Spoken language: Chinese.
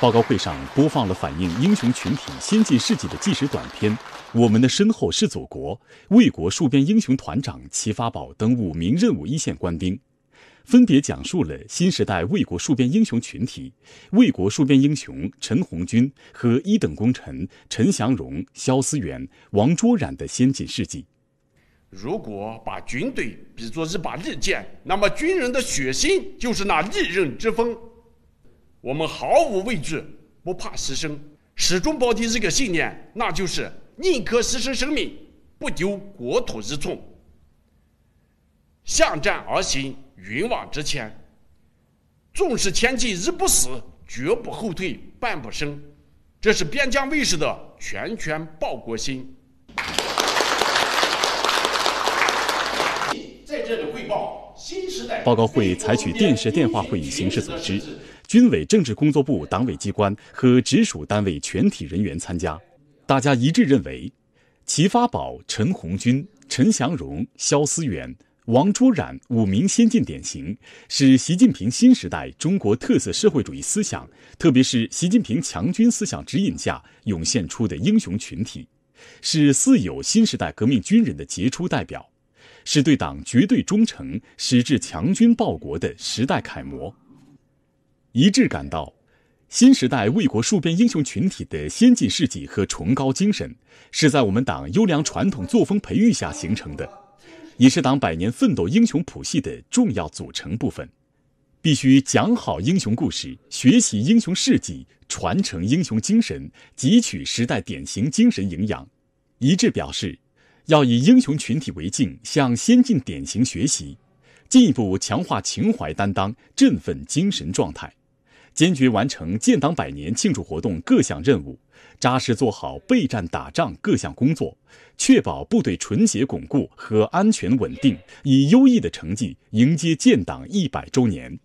报告会上播放了反映英雄群体先进事迹的纪实短片，《我们的身后是祖国》，卫国戍边英雄团长齐发宝等五名任务一线官兵，分别讲述了新时代卫国戍边英雄群体、卫国戍边英雄陈红军和一等功臣陈祥荣、肖思远、王卓然的先进事迹。如果把军队比作一把利剑，那么军人的血性就是那利刃之锋。我们毫无畏惧，不怕牺牲，始终抱定一个信念，那就是宁可牺牲生命，不丢国土一寸。向战而行，勇往直前，纵使千进一不死，绝不后退半步生。这是边疆卫士的拳拳报国心。报告会采取电视电话会议形式组织，军委政治工作部党委机关和直属单位全体人员参加。大家一致认为，齐发宝、陈红军、陈祥荣、肖思远、王朱冉五名先进典型是习近平新时代中国特色社会主义思想，特别是习近平强军思想指引下涌现出的英雄群体，是四有新时代革命军人的杰出代表。是对党绝对忠诚、矢志强军报国的时代楷模。一致感到，新时代为国戍边英雄群体的先进事迹和崇高精神，是在我们党优良传统作风培育下形成的，也是党百年奋斗英雄谱系的重要组成部分。必须讲好英雄故事，学习英雄事迹，传承英雄精神，汲取时代典型精神营养。一致表示。要以英雄群体为镜，向先进典型学习，进一步强化情怀担当，振奋精神状态，坚决完成建党百年庆祝活动各项任务，扎实做好备战打仗各项工作，确保部队纯洁巩固和安全稳定，以优异的成绩迎接建党一百周年。